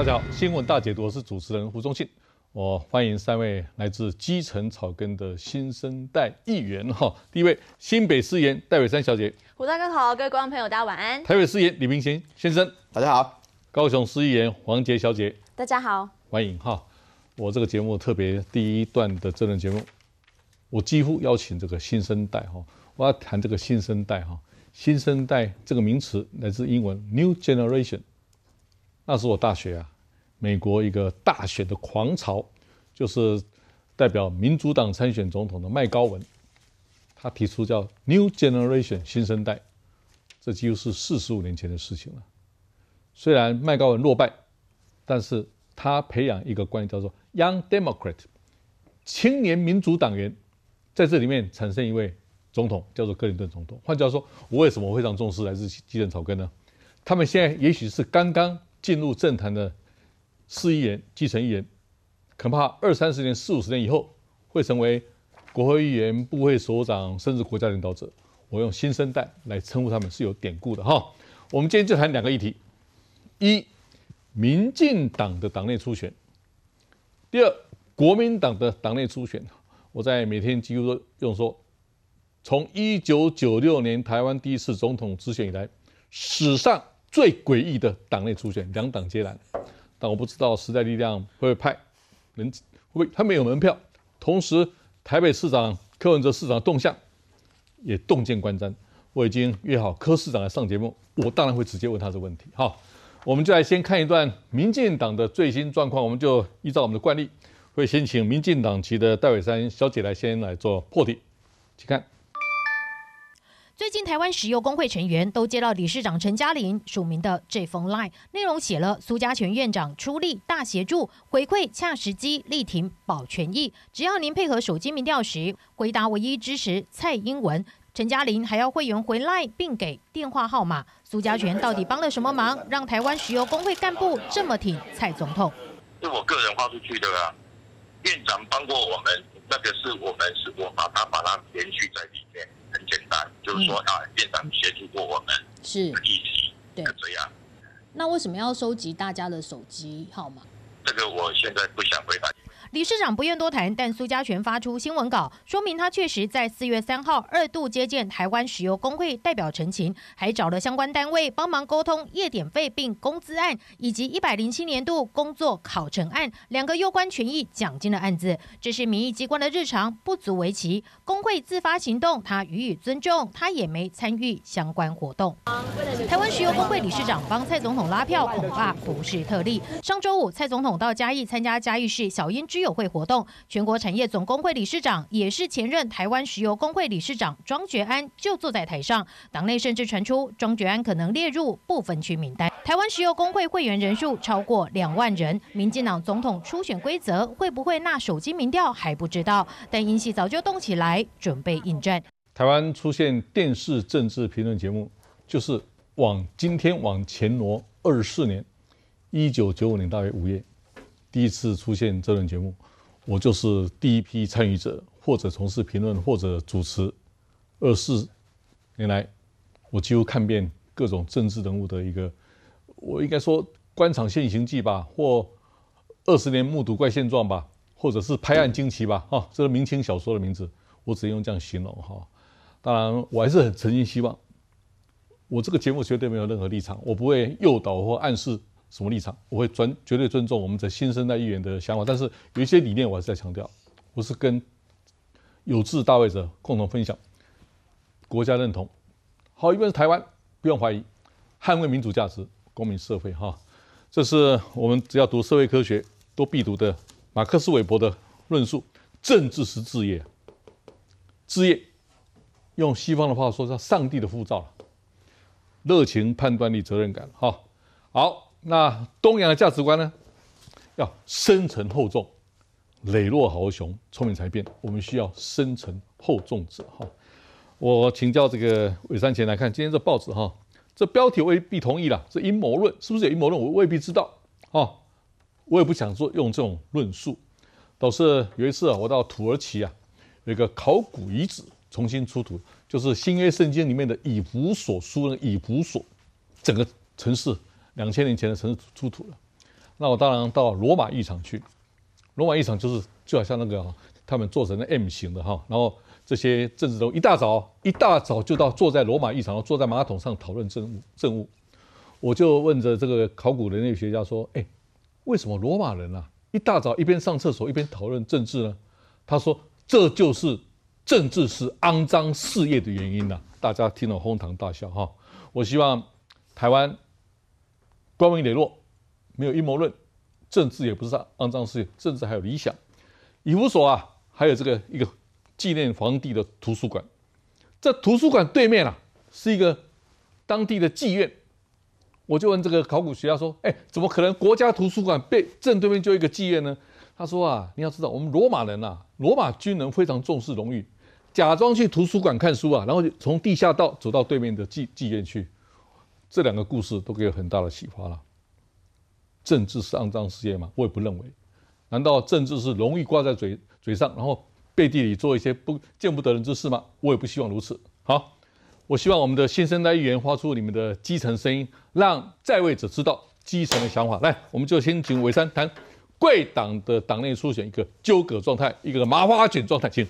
大家好，新闻大解读，我是主持人胡忠信。我欢迎三位来自基层草根的新生代议员哈。第一位，新北市议戴伟山小姐，胡大哥好，各位观众朋友，大家晚安。台北市议李明贤先生，大家好。高雄市议员黄杰小姐，大家好，欢迎哈。我这个节目特别第一段的这轮节目，我几乎邀请这个新生代哈，我要谈这个新生代哈。新生代这个名词来自英文 new generation，那是我大学啊。美国一个大选的狂潮，就是代表民主党参选总统的麦高文，他提出叫 New Generation 新生代，这几乎是四十五年前的事情了。虽然麦高文落败，但是他培养一个观念叫做 Young Democrat 青年民主党员，在这里面产生一位总统叫做克林顿总统。换句话说，我为什么非常重视来自基层草根呢？他们现在也许是刚刚进入政坛的。市议员、基层议员，恐怕二三十年、四五十年以后会成为国会议员、部会首长，甚至国家领导者。我用新生代来称呼他们是有典故的哈。我们今天就谈两个议题：一、民进党的党内初选；第二，国民党的党内初选。我在每天几乎都用说，从一九九六年台湾第一次总统直选以来，史上最诡异的党内初选，两党皆然。但我不知道时代力量会不会派，人，会不会他们有门票？同时，台北市长柯文哲市长的动向也洞见观瞻。我已经约好柯市长来上节目，我当然会直接问他个问题。好，我们就来先看一段民进党的最新状况。我们就依照我们的惯例，会先请民进党籍的戴伟山小姐来先来做破题，请看。最近，台湾石油工会成员都接到理事长陈嘉玲署名的这封赖，内容写了苏家全院长出力大协助，回馈恰时机，力挺保权益。只要您配合手机民调时回答唯一支持蔡英文，陈嘉玲还要会员回赖并给电话号码。苏家全到底帮了什么忙，让台湾石油工会干部这么挺蔡总统？是我个人发出去的啊，院长帮过我们，那个是我们是我把他把他连续在里面。很简单，就是说啊，店长协助过我们，是，一起，对，这样。那为什么要收集大家的手机号码？这个我现在不想回答。理事长不愿多谈，但苏家全发出新闻稿，说明他确实在四月三号二度接见台湾石油工会代表陈晴，还找了相关单位帮忙沟通夜点费并工资案，以及一百零七年度工作考成案两个攸关权益奖金的案子。这是民意机关的日常，不足为奇。工会自发行动，他予以尊重，他也没参与相关活动。台湾石油工会理事长帮蔡总统拉票，恐怕不是特例。上周五，蔡总统到嘉义参加嘉义市小英之。友会活动，全国产业总工会理事长也是前任台湾石油工会理事长庄觉安就坐在台上，党内甚至传出庄觉安可能列入不分区名单。台湾石油工会会员人数超过两万人，民进党总统初选规则会不会纳手机民调还不知道，但英系早就动起来准备应战。台湾出现电视政治评论节目，就是往今天往前挪二四年，一九九五年大约五月。第一次出现这轮节目，我就是第一批参与者，或者从事评论，或者主持。二四年来，我几乎看遍各种政治人物的一个，我应该说《官场现形记》吧，或二十年目睹怪现状吧，或者是拍案惊奇吧，哈，这是明清小说的名字，我只能用这样形容哈。当然，我还是很诚心希望，我这个节目绝对没有任何立场，我不会诱导或暗示。什么立场？我会尊绝对尊重我们的新生代议员的想法，但是有一些理念我还是在强调，我是跟有志大位者共同分享。国家认同，好，一边是台湾，不用怀疑，捍卫民主价值，公民社会，哈，这是我们只要读社会科学都必读的，马克思韦伯的论述，政治是置业，置业，用西方的话说叫上帝的护照了，热情、判断力、责任感，哈，好。那东洋的价值观呢？要深沉厚重、磊落豪雄、聪明才辩。我们需要深沉厚重者。哈，我请教这个韦山前来看今天这报纸哈，这标题未必同意了。这阴谋论是不是有阴谋论？我未必知道。哈，我也不想说用这种论述。倒是有一次啊，我到土耳其啊，有一个考古遗址重新出土，就是新约圣经里面的以弗所书呢，以弗所整个城市。两千年前的城市出土了，那我当然到罗马浴场去。罗马浴场就是就好像那个他们做成的 M 型的哈，然后这些政治都一大早一大早就到坐在罗马浴场，坐在马桶上讨论政务政务。我就问着这个考古人类学家说：“哎，为什么罗马人啊一大早一边上厕所一边讨论政治呢？”他说：“这就是政治是肮脏事业的原因呐。”大家听了哄堂大笑哈。我希望台湾。光明磊落，没有阴谋论，政治也不是肮脏事情，政治还有理想。以弗所啊，还有这个一个纪念皇帝的图书馆，这图书馆对面啊，是一个当地的妓院。我就问这个考古学家说：“哎，怎么可能国家图书馆被正对面就一个妓院呢？”他说：“啊，你要知道，我们罗马人啊，罗马军人非常重视荣誉，假装去图书馆看书啊，然后从地下道走到对面的妓妓院去。”这两个故事都给我很大的启发了。政治是肮脏事业吗？我也不认为。难道政治是容易挂在嘴嘴上，然后背地里做一些不见不得人之事吗？我也不希望如此。好，我希望我们的新生代议员发出你们的基层声音，让在位者知道基层的想法。来，我们就先请伟山谈贵党的党内初选一个纠葛状态，一个麻花卷状态，请。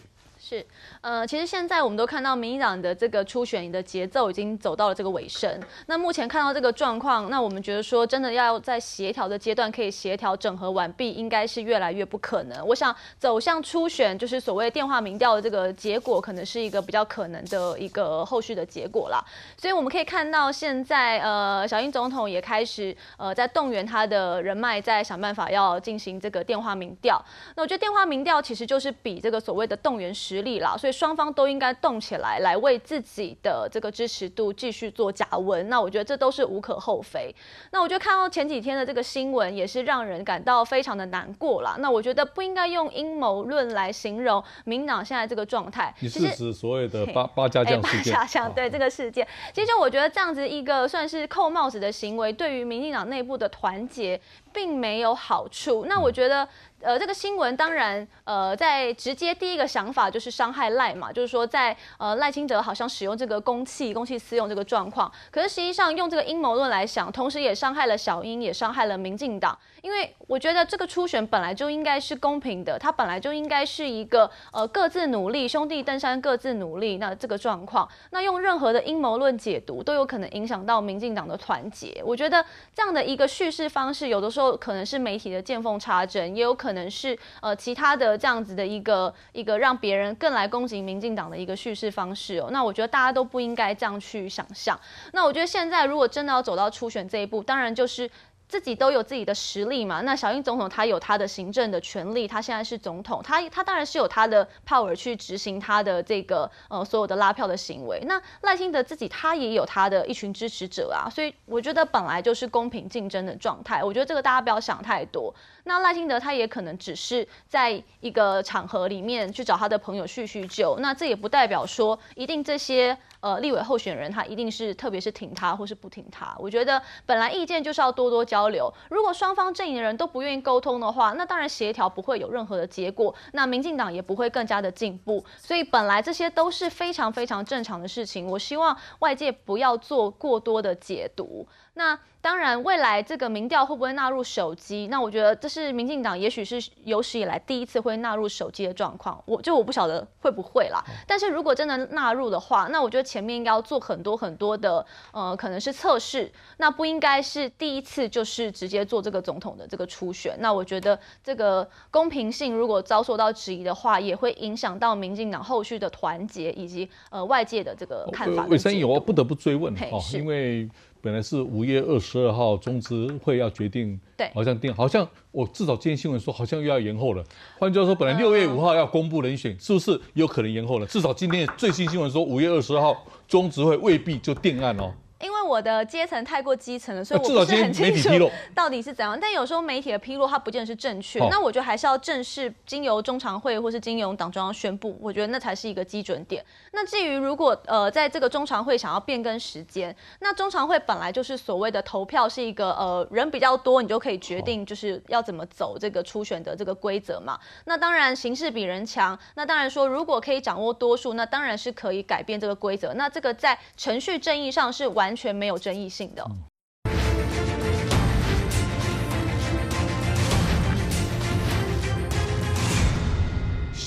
是，呃，其实现在我们都看到民进党的这个初选的节奏已经走到了这个尾声。那目前看到这个状况，那我们觉得说真的要在协调的阶段可以协调整合完毕，应该是越来越不可能。我想走向初选就是所谓电话民调的这个结果，可能是一个比较可能的一个后续的结果啦。所以我们可以看到现在，呃，小英总统也开始呃在动员他的人脉，在想办法要进行这个电话民调。那我觉得电话民调其实就是比这个所谓的动员时。力啦，所以双方都应该动起来，来为自己的这个支持度继续做假文。那我觉得这都是无可厚非。那我就看到前几天的这个新闻，也是让人感到非常的难过了。那我觉得不应该用阴谋论来形容民党现在这个状态。是指所谓的八八家将，八家将对这个事件，其实我觉得这样子一个算是扣帽子的行为，对于民进党内部的团结并没有好处。那我觉得。呃，这个新闻当然，呃，在直接第一个想法就是伤害赖嘛，就是说在呃赖清德好像使用这个公器公器私用这个状况，可是实际上用这个阴谋论来想，同时也伤害了小英，也伤害了民进党，因为我觉得这个初选本来就应该是公平的，它本来就应该是一个呃各自努力，兄弟登山各自努力，那这个状况，那用任何的阴谋论解读都有可能影响到民进党的团结。我觉得这样的一个叙事方式，有的时候可能是媒体的见缝插针，也有可能。可能是呃其他的这样子的一个一个让别人更来攻击民进党的一个叙事方式哦。那我觉得大家都不应该这样去想象。那我觉得现在如果真的要走到初选这一步，当然就是自己都有自己的实力嘛。那小英总统他有他的行政的权利，他现在是总统，他他当然是有他的 power 去执行他的这个呃所有的拉票的行为。那赖清德自己他也有他的一群支持者啊，所以我觉得本来就是公平竞争的状态。我觉得这个大家不要想太多。那赖清德他也可能只是在一个场合里面去找他的朋友叙叙旧，那这也不代表说一定这些呃立委候选人他一定是特别是挺他或是不挺他。我觉得本来意见就是要多多交流，如果双方阵营的人都不愿意沟通的话，那当然协调不会有任何的结果，那民进党也不会更加的进步。所以本来这些都是非常非常正常的事情，我希望外界不要做过多的解读。那当然，未来这个民调会不会纳入手机？那我觉得这是民进党，也许是有史以来第一次会纳入手机的状况。我就我不晓得会不会啦。但是如果真的纳入的话，那我觉得前面应该要做很多很多的，呃，可能是测试。那不应该是第一次就是直接做这个总统的这个初选。那我觉得这个公平性如果遭受到质疑的话，也会影响到民进党后续的团结以及呃外界的这个看法。魏生有我不得不追问哈，因为。本来是五月二十二号中执会要决定，对，好像定，好像我至少今天新闻说好像又要延后了。换句话说，本来六月五号要公布人选，是不是有可能延后了？至少今天最新新闻说五月二十号中执会未必就定案哦。因为我的阶层太过基层了，所以我不是很清楚 到底是怎样。但有时候媒体的披露它不见得是正确，那我觉得还是要正式经由中常会或是经由党中央宣布，我觉得那才是一个基准点。那至于如果呃在这个中常会想要变更时间，那中常会本来就是所谓的投票是一个呃人比较多，你就可以决定就是要怎么走这个初选的这个规则嘛。那当然形势比人强，那当然说如果可以掌握多数，那当然是可以改变这个规则。那这个在程序正义上是完。完全没有争议性的。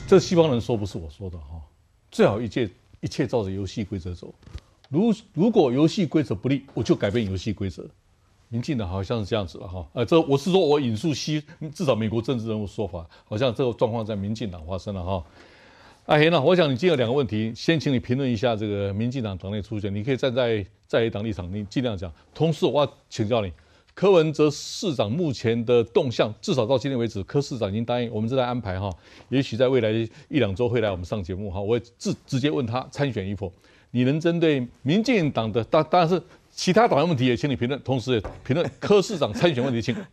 这西方人说不是我说的哈，最好一切一切照着游戏规则走。如如果游戏规则不利，我就改变游戏规则。民进党好像是这样子了哈，呃，这我是说我引述西，至少美国政治人物说法，好像这个状况在民进党发生了哈。阿贤，那我想你今有两个问题，先请你评论一下这个民进党党内初选，你可以站在在野党立场，你尽量讲。同时，我要请教你，柯文哲市长目前的动向，至少到今天为止，柯市长已经答应我们正在安排哈，也许在未来一两周会来我们上节目哈，我会直直接问他参选与否。你能针对民进党的，当当然是其他党员问题也请你评论，同时也评论柯市长参选问题，请。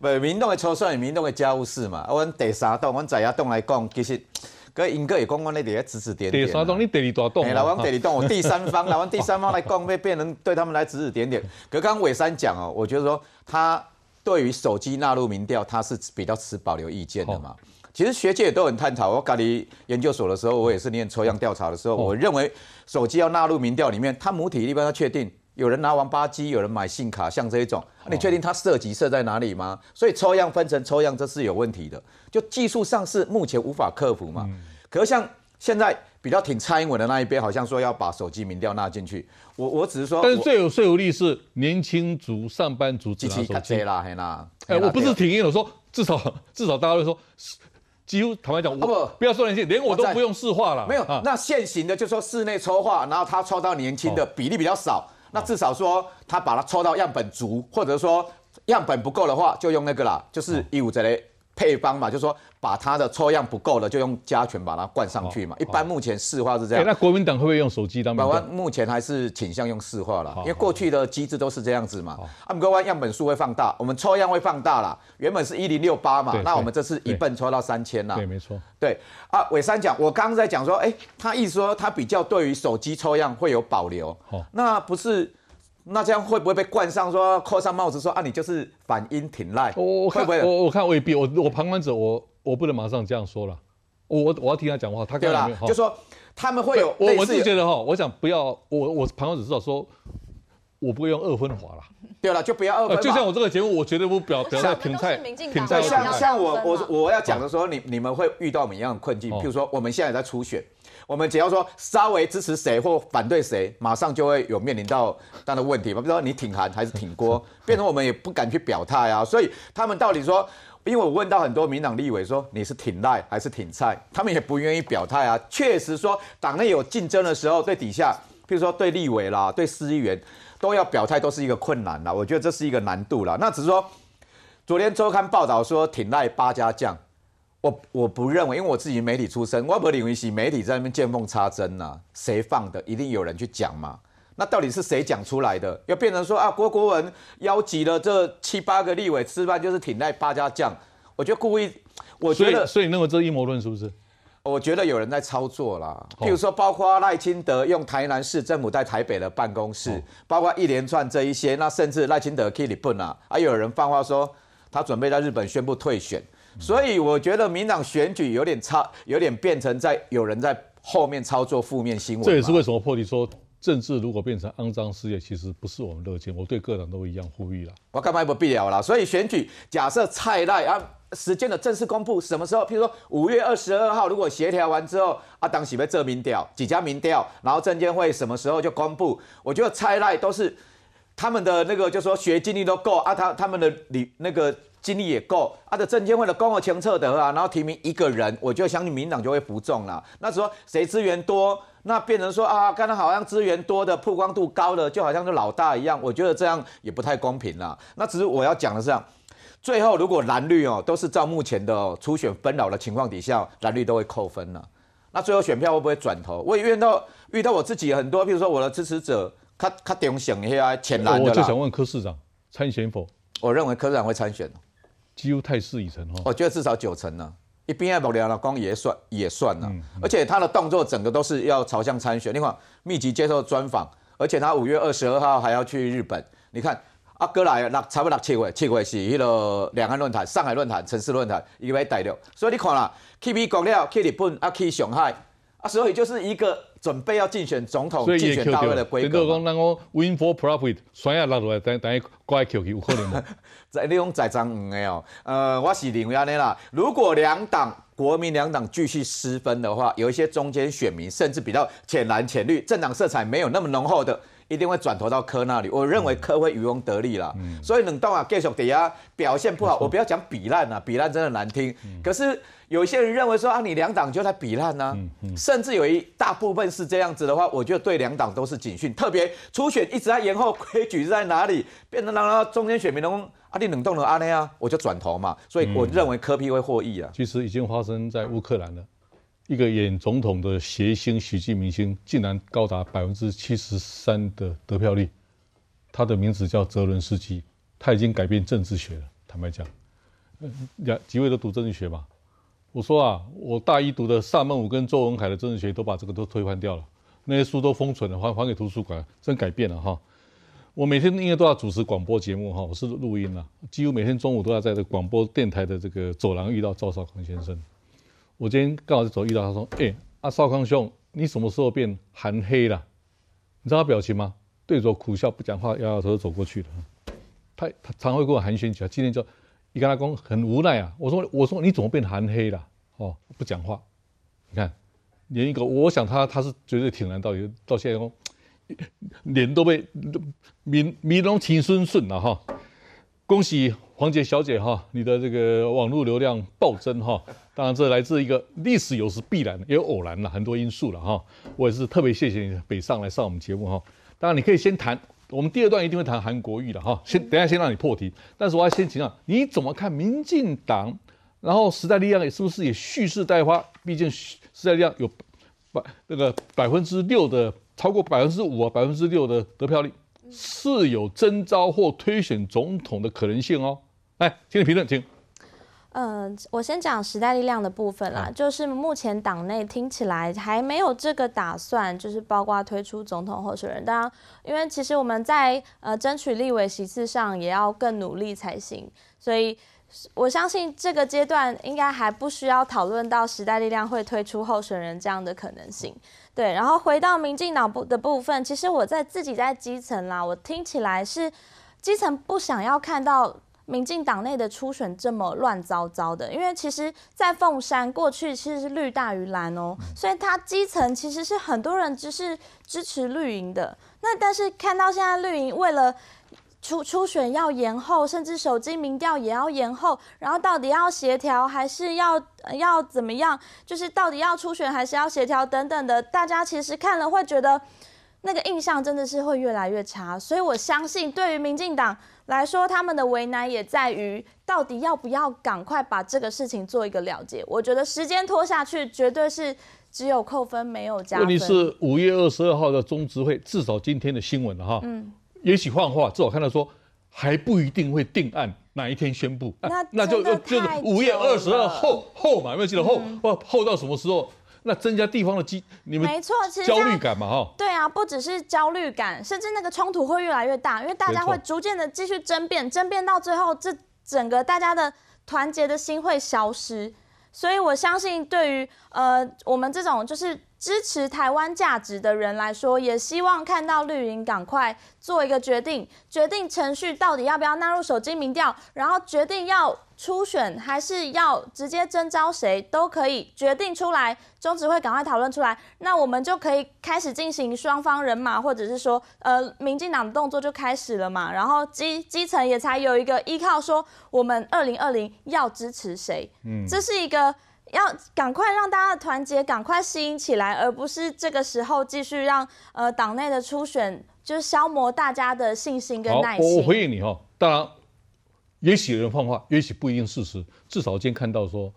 不，民众的操算与民众的家务事嘛。我讲第三栋，我讲在野党来讲，其实。格英哥也公关那底还指指点点，第三老王第二段，我第三方，老王 第三方来供被别人对他们来指指点点。格刚刚伟山讲哦，我觉得说他对于手机纳入民调，他是比较持保留意见的嘛。其实学界也都很探讨，我搞你研究所的时候，我也是念抽样调查的时候，我认为手机要纳入民调里面，它母体一般要确定。有人拿完八唧，有人买信卡，像这一种，你确定它涉及涉在哪里吗？所以抽样分成抽样这是有问题的，就技术上是目前无法克服嘛。可是像现在比较挺蔡英文的那一边，好像说要把手机民调纳进去。我我只是说，但是最有说服力是年轻族上班族只拿手机啦，哎，我不是挺硬的说，至少至少大家会说，几乎坦白讲，不不要说连连我都不用市话了，没有，那现行的就说室内抽话，然后他抽到年轻的比例比较少。那至少说，他把它抽到样本足，或者说样本不够的话，就用那个啦，就是 U 值嘞。配方嘛，就是说把它的抽样不够了，就用加权把它灌上去嘛。一般目前市话是这样。那国民党会不会用手机当样本？目前还是倾向用市话了，因为过去的机制都是这样子嘛。阿米哥湾样本数会放大，我们抽样会放大啦。原本是一零六八嘛，那我们这次一蹦抽到三千啦。对，没错。对啊，伟三讲，我刚在讲说，哎，他意思说他比较对于手机抽样会有保留。那不是。那这样会不会被冠上说扣上帽子说啊你就是反应挺赖？我我看我我看未必，我我旁观者我我不能马上这样说了，我我要听他讲话。他讲没就说他们会有。我我自己觉得哈，我想不要我我旁观者，至少说我不会用二分法了。对了，就不要二分。就像我这个节目，我绝对不表表。评菜评菜。像像我我我要讲的时候，你你们会遇到什一样的困境？譬如说，我们现在在初选。我们只要说稍微支持谁或反对谁，马上就会有面临到样的问题嘛。比如说你挺韩还是挺郭，变成我们也不敢去表态啊。所以他们到底说，因为我问到很多民党立委说你是挺赖还是挺菜，他们也不愿意表态啊。确实说党内有竞争的时候，对底下，譬如说对立委啦、对司议员，都要表态都是一个困难啦。我觉得这是一个难度啦。那只是说昨天周刊报道说挺赖八家将。我我不认为，因为我自己媒体出身，我不认为是媒体在那边见缝插针呐。谁放的，一定有人去讲嘛。那到底是谁讲出来的？又变成说啊，郭国文邀集了这七八个立委吃饭，就是挺赖八家将。我得故意，我觉得。所以，你认为这阴谋论是不是？我觉得有人在操作啦。譬如说，包括赖清德用台南市政府在台北的办公室，包括一连串这一些，那甚至赖清德 Kitty Bun 啊，啊，有人放话说他准备在日本宣布退选。所以我觉得民党选举有点差，有点变成在有人在后面操作负面新闻。这也是为什么破题说政治如果变成肮脏事业，其实不是我们乐见。我对各党都一样呼吁了。我干嘛不必要啦？所以选举假设蔡赖啊时间的正式公布什么时候？譬如说五月二十二号，如果协调完之后啊，党喜被这民调几家民调，然后证监会什么时候就公布？我觉得蔡赖都是。他们的那个就说学经历都够啊，他他们的理那个经历也够啊，的证监会的公共强测的啊，然后提名一个人，我就相信民党就会服众了。那候谁资源多，那变成说啊，刚刚好像资源多的曝光度高的，就好像是老大一样，我觉得这样也不太公平了。那只是我要讲的是这样，最后如果蓝绿哦都是照目前的初选分老的情况底下，蓝绿都会扣分了，那最后选票会不会转头？我也遇到遇到我自己很多，譬如说我的支持者。较他当选以后，浅蓝的。我就想问柯市长参选否？我认为柯市长会参选哦。几乎态势已成哦。我觉得至少九成啦，一边也不聊老公也算也算了。而且他的动作整个都是要朝向参选，你看密集接受专访，而且他五月二十二号还要去日本。你看阿哥来六，差不多六七位，七位是迄个两岸论坛、上海论坛、城市论坛，一个也带掉。所以你看啦，去美国了，去日本，啊去上海。啊，所以就是一个准备要竞选总统、竞选大会的规格。等于讲那个 win for profit，先也拉落来，等等，于怪 Q 其有可能。吗？在利用在张没有，呃，我是认为安那啦。如果两党国民两党继续失分的话，有一些中间选民，甚至比较浅蓝、浅绿，政党色彩没有那么浓厚的。一定会转投到科那里，我认为科会渔翁得利了。所以冷冻啊，继续底下表现不好，我不要讲比烂啊，比烂真的难听。可是有些人认为说啊，你两党就在比烂啊，甚至有一大部分是这样子的话，我得对两党都是警讯。特别初选一直在延后，规矩是在哪里？变成让中间选民能。阿弟冷冻了阿内啊，我就转头嘛。所以我认为科比会获益啊。其实已经发生在乌克兰了。一个演总统的谐星喜剧明星，竟然高达百分之七十三的得票率。他的名字叫泽伦斯基，他已经改变政治学了。坦白讲，两几位都读政治学吧？我说啊，我大一读的萨孟武跟周文凯的政治学，都把这个都推翻掉了。那些书都封存了，还还给图书馆。真改变了哈！我每天应该都要主持广播节目哈，我是录音啊，几乎每天中午都要在这广播电台的这个走廊遇到赵少康先生。我今天刚好走遇到，他说：“哎，啊少康兄，你什么时候变含黑了？你知道他表情吗？对着苦笑不讲话，摇摇头走过去了。他他常会跟我寒暄几句，今天就一跟他讲很无奈啊。我说我说你怎么变含黑了？哦，不讲话，你看连一个，我想他他是绝对挺难到到现在，脸都被迷迷龙情顺顺了哈。恭喜！”黄姐小姐哈，你的这个网络流量暴增哈，当然这来自一个历史有时必然，也有偶然了，很多因素了哈。我也是特别谢谢你北上来上我们节目哈。当然你可以先谈，我们第二段一定会谈韩国瑜的哈。先等下先让你破题，但是我要先请问，你怎么看民进党？然后时代力量也是不是也蓄势待发？毕竟时代力量有百那个百分之六的超过百分之五啊，百分之六的得票率是有征召或推选总统的可能性哦。哎，听你评论，请。呃，我先讲时代力量的部分啦，就是目前党内听起来还没有这个打算，就是包括推出总统候选人。当然，因为其实我们在呃争取立委席次上也要更努力才行，所以我相信这个阶段应该还不需要讨论到时代力量会推出候选人这样的可能性。对，然后回到民进党部的部分，其实我在自己在基层啦，我听起来是基层不想要看到。民进党内的初选这么乱糟糟的，因为其实，在凤山过去其实是绿大于蓝哦，所以它基层其实是很多人只是支持绿营的。那但是看到现在绿营为了初初选要延后，甚至手机民调也要延后，然后到底要协调还是要要怎么样？就是到底要初选还是要协调等等的，大家其实看了会觉得那个印象真的是会越来越差。所以我相信，对于民进党。来说，他们的为难也在于，到底要不要赶快把这个事情做一个了结？我觉得时间拖下去，绝对是只有扣分没有加分。问题是五月二十二号的中执会，至少今天的新闻了哈。嗯，也许换话，至少看到说还不一定会定案，哪一天宣布？那那就就是五月二十二后后嘛，有没有记得后？哇，后到什么时候？那增加地方的激，你们没错，其实焦虑感嘛，哈，对啊，不只是焦虑感，甚至那个冲突会越来越大，因为大家会逐渐的继续争辩，争辩到最后，这整个大家的团结的心会消失。所以我相信，对于呃我们这种就是支持台湾价值的人来说，也希望看到绿营赶快做一个决定，决定程序到底要不要纳入手机民调，然后决定要。初选还是要直接征召谁都可以决定出来，中执会赶快讨论出来，那我们就可以开始进行双方人马，或者是说，呃，民进党的动作就开始了嘛。然后基基层也才有一个依靠，说我们二零二零要支持谁，嗯，这是一个要赶快让大家的团结，赶快吸引起来，而不是这个时候继续让呃党内的初选就是消磨大家的信心跟耐心。我回应你哈，当然。也许有人放话，也许不一定事实。至少今天看到说，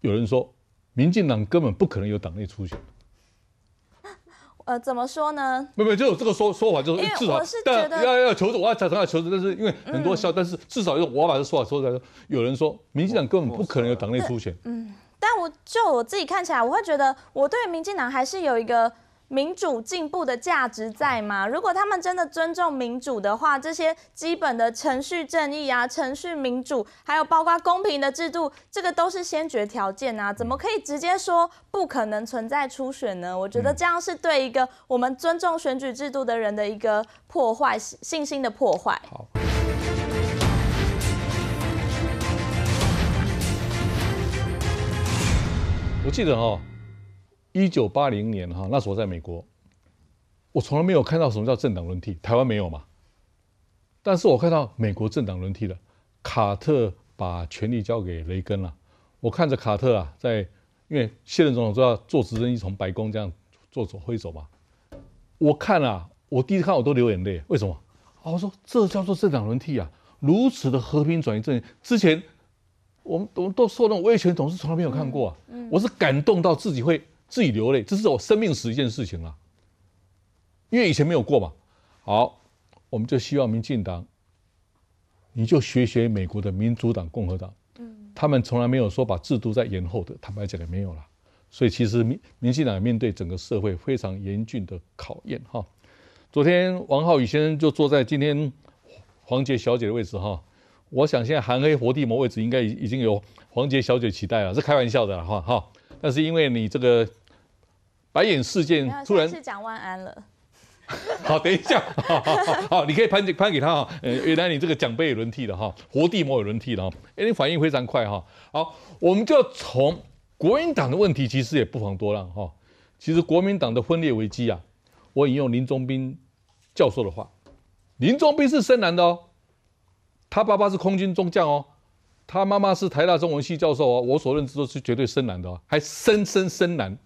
有人说民进党根本不可能有党内出钱。呃，怎么说呢？没有，没有，就是这个说说法就是，至少我是觉要要求证，我要他要求证，但是因为很多笑，但是至少就我要把这说法说出来。有人说民进党根本不可能有党内出钱。嗯，但我就我自己看起来，我会觉得我对民进党还是有一个。民主进步的价值在吗？如果他们真的尊重民主的话，这些基本的程序正义啊、程序民主，还有包括公平的制度，这个都是先决条件啊。怎么可以直接说不可能存在初选呢？我觉得这样是对一个我们尊重选举制度的人的一个破坏信心的破坏。好，我记得哦。一九八零年哈，那时候在美国，我从来没有看到什么叫政党轮替，台湾没有嘛。但是我看到美国政党轮替了，卡特把权力交给雷根了。我看着卡特啊，在因为现任总统都要坐直升机从白宫这样坐走挥手嘛。我看了，我第一次看我都流眼泪，为什么啊？我说这叫做政党轮替啊，如此的和平转移政营，之前我们我们都受那种威权统治，从来没有看过。我是感动到自己会。自己流泪，这是我生命史一件事情了，因为以前没有过嘛。好，我们就希望民进党，你就学学美国的民主党、共和党，嗯，他们从来没有说把制度在延后的，坦白讲也没有了。所以其实民民进党面对整个社会非常严峻的考验哈。昨天王浩宇先生就坐在今天黄杰小姐的位置哈，我想现在韩黑活地魔位置应该已已经有黄杰小姐取代了，是开玩笑的哈哈。但是因为你这个。白眼事件突然是讲万安了，好，等一下，好，你可以判判给他啊。呃，原来你这个奖杯也轮替了哈，活地图也轮替了哈。哎，你反应非常快哈。好，我们就要从国民党的问题，其实也不妨多让哈。其实国民党的分裂危机啊，我引用林宗斌教授的话，林宗斌是深蓝的哦，他爸爸是空军中将哦，他妈妈是台大中文系教授哦。我所认知都是绝对深蓝的，还深深深蓝。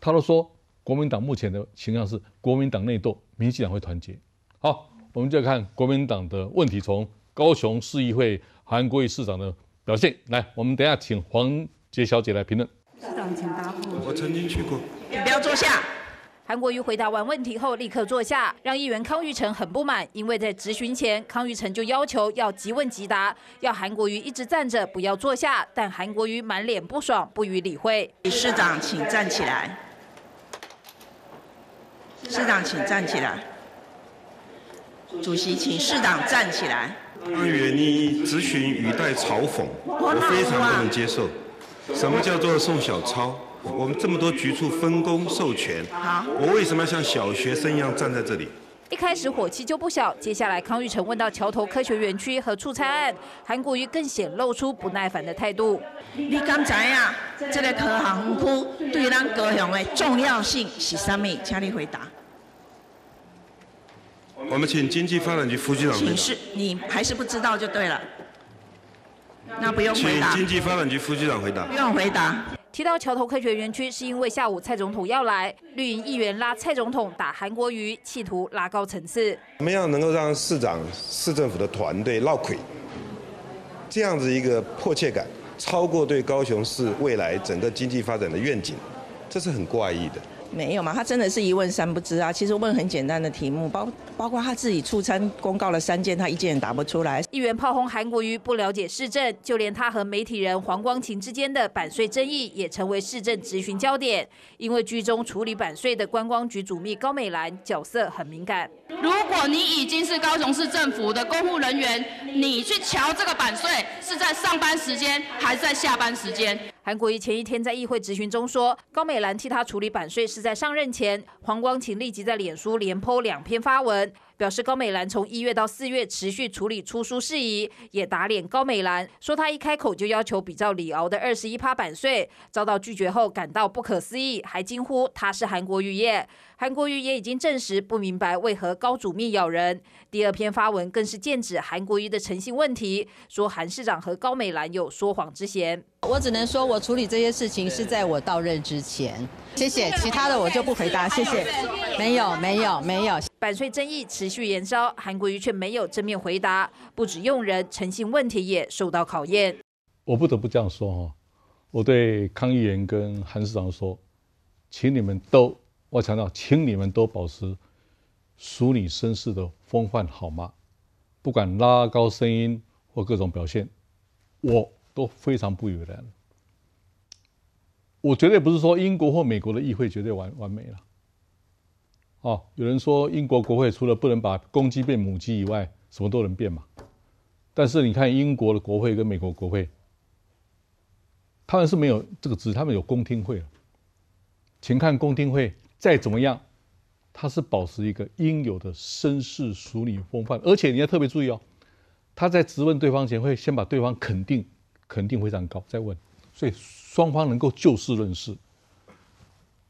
他都说，国民党目前的情象是国民党内斗，民进党会团结。好，我们就看国民党的问题，从高雄市议会韩国瑜市长的表现。来，我们等下请黄杰小姐来评论。市长，请答复。我曾经去过。不要坐下。韩国瑜回答完问题后，立刻坐下，让议员康裕成很不满，因为在质询前，康裕成就要求要即问即答，要韩国瑜一直站着，不要坐下。但韩国瑜满脸不爽，不予理会。李市长，请站起来。市长，请站起来。主席，请市长站起来。康月，你咨询语带嘲讽，我非常不能接受。什么叫做送小抄？我们这么多局处分工授权，我为什么要像小学生一样站在这里？一开始火气就不小，接下来康裕成问到桥头科学园区和出差案，韩国瑜更显露出不耐烦的态度。你刚才呀，这个科航园区对咱高雄的重要性是什么？请你回答。我们请经济发展局副局长请示，你你还是不知道就对了，那不用回答。请经济发展局副局长回答。不用回答。提到桥头科学园区，是因为下午蔡总统要来，绿营议员拉蔡总统打韩国瑜，企图拉高层次。怎么样能够让市长、市政府的团队闹亏？这样子一个迫切感，超过对高雄市未来整个经济发展的愿景，这是很怪异的。没有嘛？他真的是一问三不知啊！其实问很简单的题目，包包括他自己出餐公告了三件，他一件也答不出来。议员炮轰韩国瑜不了解市政，就连他和媒体人黄光琴之间的版税争议，也成为市政质询焦点。因为剧中处理版税的观光局主秘高美兰角色很敏感。如果你已经是高雄市政府的公务人员，你去瞧这个版税是在上班时间还是在下班时间？韩国瑜前一天在议会质询中说，高美兰替他处理版税是在上任前。黄光芹立即在脸书连剖两篇发文，表示高美兰从一月到四月持续处理出书事宜，也打脸高美兰，说他一开口就要求比照李敖的二十一趴版税，遭到拒绝后感到不可思议，还惊呼他是韩国瑜耶。韩国瑜也已经证实不明白为何高祖密咬人，第二篇发文更是剑指韩国瑜的诚信问题，说韩市长和高美兰有说谎之嫌。我只能说，我处理这些事情是在我到任之前。谢谢，其他的我就不回答。谢谢，没有，没有，没有。板税争议持续延烧，韩国瑜却没有正面回答。不止用人诚信问题也受到考验。我不得不这样说哈，我对康议员跟韩市长说，请你们都。我强调，请你们都保持淑女绅士的风范，好吗？不管拉高声音或各种表现，我都非常不以为然。我绝对不是说英国或美国的议会绝对完完美了。哦，有人说英国国会除了不能把公鸡变母鸡以外，什么都能变嘛。但是你看英国的国会跟美国国会，他们是没有这个职，他们有公听会了，请看公听会。再怎么样，他是保持一个应有的绅士淑女风范，而且你要特别注意哦，他在质问对方前，会先把对方肯定，肯定非常高，再问，所以双方能够就事论事。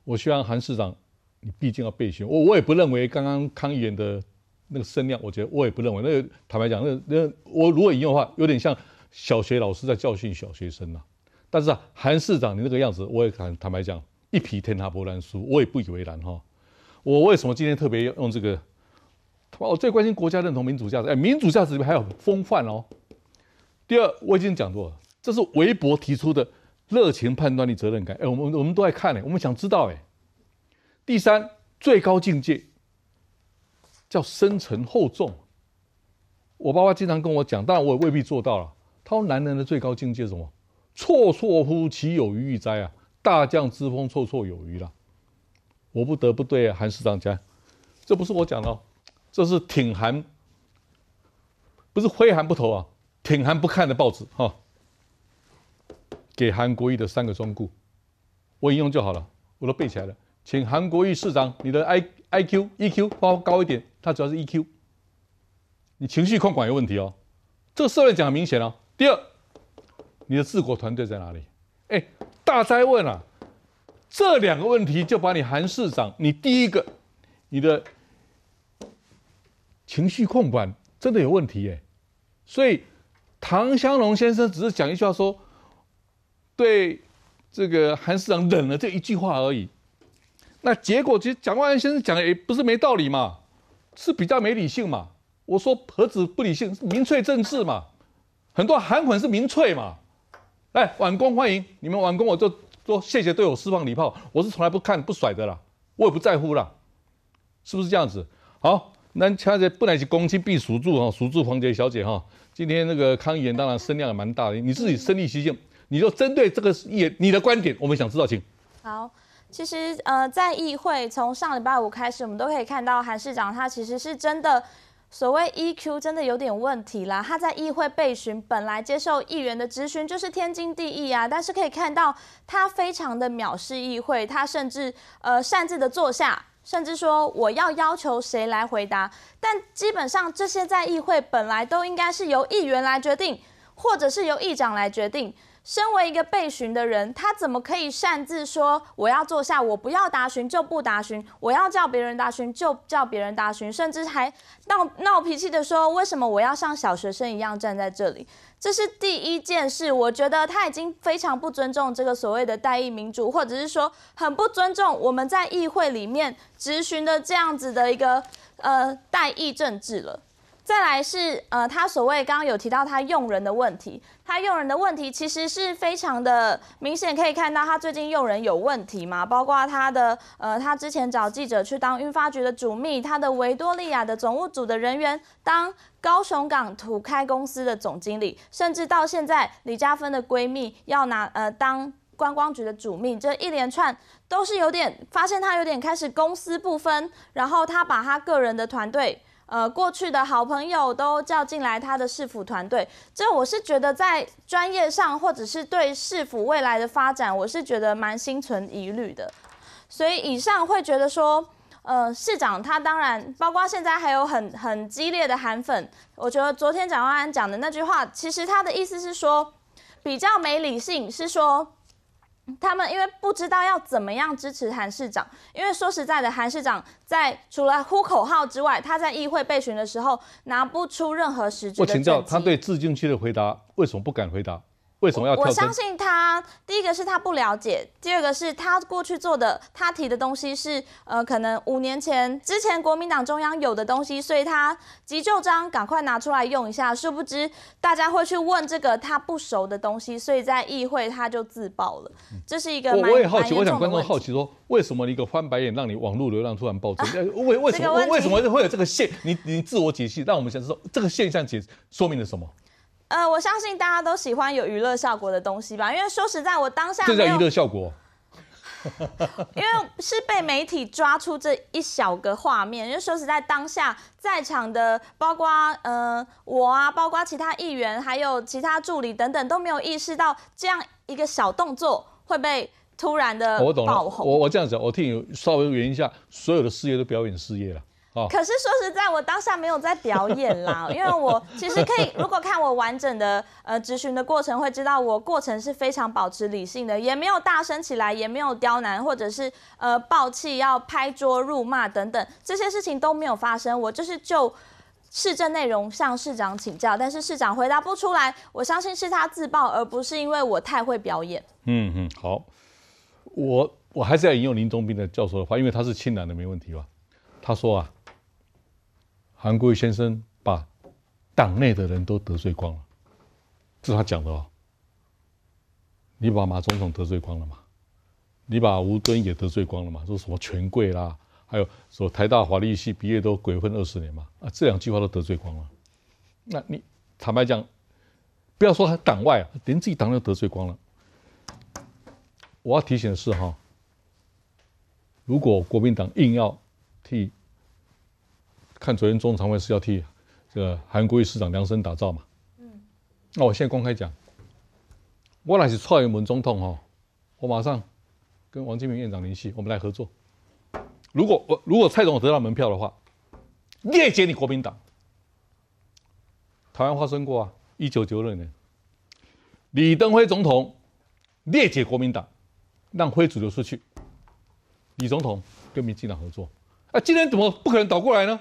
我希望韩市长，你毕竟要背选，我我也不认为刚刚康议员的那个声量，我觉得我也不认为那个，坦白讲，那那我如果引用的话，有点像小学老师在教训小学生呐。但是啊，韩市长你那个样子，我也坦坦白讲。一匹天下波兰书，我也不以为然哈。我为什么今天特别用这个？我最关心国家认同、民主价值。哎，民主价值里面还有风范哦。第二，我已经讲过了，这是韦伯提出的热情、判断力、责任感。哎，我们我们都在看呢，我们想知道哎。第三，最高境界叫深沉厚重。我爸爸经常跟我讲，但我也未必做到了。他说，男人的最高境界什么？错错乎其有余哉啊！大将之风，绰绰有余了。我不得不对韩市长讲，这不是我讲的，哦，这是挺韩，不是挥韩不投啊，挺韩不看的报纸哈。给韩国瑜的三个忠告，我引用就好了，我都背起来了。请韩国瑜市长，你的 I I Q E Q 包高一点，他主要是 E Q，你情绪控管有问题哦。这个社会讲很明显了。第二，你的治国团队在哪里？哎。大灾问啊，这两个问题就把你韩市长，你第一个，你的情绪控管真的有问题耶。所以唐湘龙先生只是讲一句话，说对这个韩市长冷了这一句话而已。那结果其实蒋万安先生讲的也不是没道理嘛，是比较没理性嘛。我说何止不理性，民粹政治嘛，很多韩粉是民粹嘛。来晚工欢迎你们晚工，我就说谢谢队友释放礼炮，我是从来不看不甩的啦，我也不在乎啦，是不是这样子？好，那小姐不来去攻击必暑住哈，暑住黄杰小姐哈，今天那个康议员当然声量也蛮大的，你自己身历其境，你就针对这个议你的观点，我们想知道，请。好，其实呃，在议会从上礼拜五开始，我们都可以看到韩市长他其实是真的。所谓 E.Q. 真的有点问题啦，他在议会被询，本来接受议员的质询就是天经地义啊，但是可以看到他非常的藐视议会，他甚至呃擅自的坐下，甚至说我要要求谁来回答，但基本上这些在议会本来都应该是由议员来决定，或者是由议长来决定。身为一个被询的人，他怎么可以擅自说我要坐下，我不要答询就不答询，我要叫别人答询就叫别人答询，甚至还闹闹脾气的说为什么我要像小学生一样站在这里？这是第一件事，我觉得他已经非常不尊重这个所谓的代议民主，或者是说很不尊重我们在议会里面执行的这样子的一个呃代议政治了。再来是呃，他所谓刚刚有提到他用人的问题，他用人的问题其实是非常的明显，可以看到他最近用人有问题嘛，包括他的呃，他之前找记者去当运发局的主秘，他的维多利亚的总务组的人员当高雄港土开公司的总经理，甚至到现在李嘉芬的闺蜜要拿呃当观光局的主秘，这一连串都是有点发现他有点开始公私不分，然后他把他个人的团队。呃，过去的好朋友都叫进来他的市府团队，这我是觉得在专业上，或者是对市府未来的发展，我是觉得蛮心存疑虑的。所以以上会觉得说，呃，市长他当然，包括现在还有很很激烈的喊粉，我觉得昨天蒋万安讲的那句话，其实他的意思是说比较没理性，是说。他们因为不知道要怎么样支持韩市长，因为说实在的，韩市长在除了呼口号之外，他在议会备询的时候拿不出任何实质的我请教他对自询期的回答，为什么不敢回答？为什么要？我相信他，第一个是他不了解，第二个是他过去做的，他提的东西是，呃，可能五年前之前国民党中央有的东西，所以他急救章赶快拿出来用一下，殊不知大家会去问这个他不熟的东西，所以在议会他就自爆了。这是一个。我我也好奇，我想观众好奇说，为什么一个翻白眼让你网络流量突然暴增？为为什么为什么会有这个现？你你自我解析，让我们想说这个现象解说明了什么？呃，我相信大家都喜欢有娱乐效果的东西吧，因为说实在，我当下就是娱乐效果，因为是被媒体抓出这一小个画面。因为说实在，当下在场的，包括呃我啊，包括其他议员，还有其他助理等等，都没有意识到这样一个小动作会被突然的爆红。我我这样子，我替你稍微圆一下所有的事业都表演事业了。可是说实在，我当下没有在表演啦，因为我其实可以，如果看我完整的呃咨询的过程，会知道我过程是非常保持理性的，也没有大声起来，也没有刁难，或者是呃暴气要拍桌辱骂等等这些事情都没有发生。我就是就市政内容向市长请教，但是市长回答不出来，我相信是他自爆，而不是因为我太会表演。嗯嗯，好，我我还是要引用林宗斌的教授的话，因为他是亲男的，没问题吧？他说啊。韩贵先生把党内的人都得罪光了，这是他讲的哦。你把马总统得罪光了嘛？你把吴敦也得罪光了嘛？说什么权贵啦，还有什么台大华丽系毕业都鬼混二十年嘛？啊，这两句话都得罪光了。那你坦白讲，不要说党外啊，连自己党都得罪光了。我要提醒的是哈，如果国民党硬要替。看昨天中常会是要替这个韩国瑜市长量身打造嘛？嗯，那我现在公开讲，我那是蔡英文总统哦，我马上跟王金明院长联系，我们来合作。如果我如果蔡总得到门票的话，列解你国民党，台湾发生过啊，一九九六年，李登辉总统列解国民党，让非主流出去，李总统跟民进党合作，啊，今天怎么不可能倒过来呢？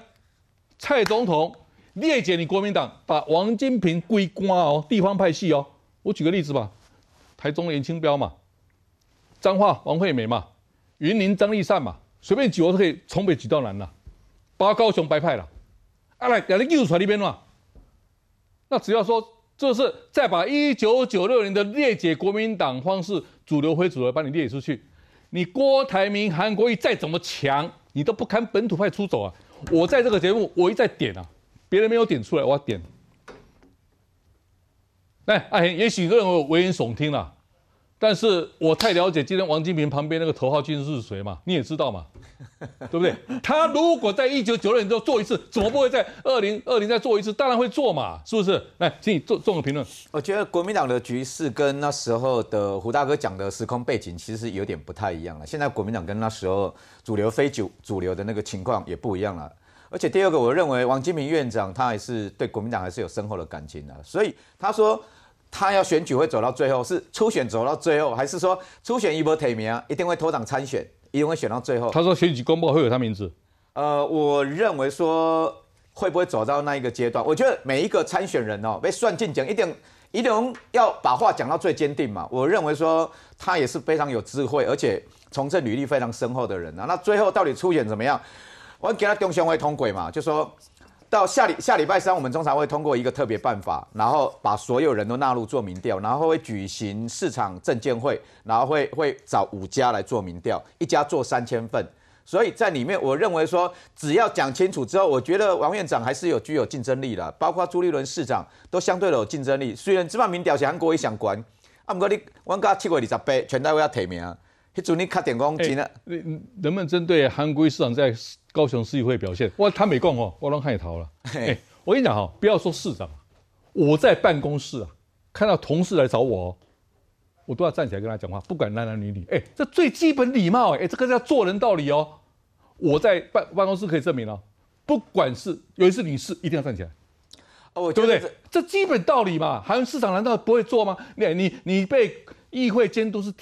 蔡总统列解你国民党，把王金平归官哦，地方派系哦。我举个例子吧，台中连清标嘛，彰化王惠美嘛，云林张立善嘛，随便举我都可以，从北举到南了，把高雄白派了。啊，来，两个又出来那边嘛。那只要说，这是再把一九九六年的列解国民党方式，主流非主流，把你列解出去。你郭台铭、韩国瑜再怎么强，你都不堪本土派出走啊。我在这个节目，我一再点啊，别人没有点出来，我要点。哎，也许有人危言耸听了。但是我太了解今天王金平旁边那个头号军师是谁嘛？你也知道嘛，对不对？他如果在一九九六年之后做一次，怎么不会在二零二零再做一次？当然会做嘛，是不是？来，请你做做个评论。我觉得国民党的局势跟那时候的胡大哥讲的时空背景其实有点不太一样了。现在国民党跟那时候主流非主主流的那个情况也不一样了。而且第二个，我认为王金平院长他还是对国民党还是有深厚的感情的，所以他说。他要选举会走到最后，是初选走到最后，还是说初选一波提名，一定会脱党参选，一定会选到最后？他说选举公报会有他名字。呃，我认为说会不会走到那一个阶段？我觉得每一个参选人哦，被算进奖，一定一定要把话讲到最坚定嘛。我认为说他也是非常有智慧，而且从政履历非常深厚的人啊。那最后到底初选怎么样？我给他中选会通轨嘛，就说。到下礼下礼拜三，我们通常会通过一个特别办法，然后把所有人都纳入做民调，然后会举行市场证监会，然后会会找五家来做民调，一家做三千份。所以在里面，我认为说，只要讲清楚之后，我觉得王院长还是有具有竞争力的，包括朱立伦市长都相对的有竞争力。虽然这把民调是韩国也想管，啊，不过你我讲七月二十八，全台湾要提名。你卡电光机了？你，不能针对韩国市长在高雄市议会表现，我他没讲哦，我让他也逃了。哎，我跟你讲哈，不要说市长，我在办公室啊，看到同事来找我，我都要站起来跟他讲话，不管男男女女，哎，这最基本礼貌哎，这个叫做人道理哦。我在办办公室可以证明了，不管是有一次女士一定要站起来，哦，对不对？这基本道理嘛，韩市长难道不会做吗？你你你被议会监督是？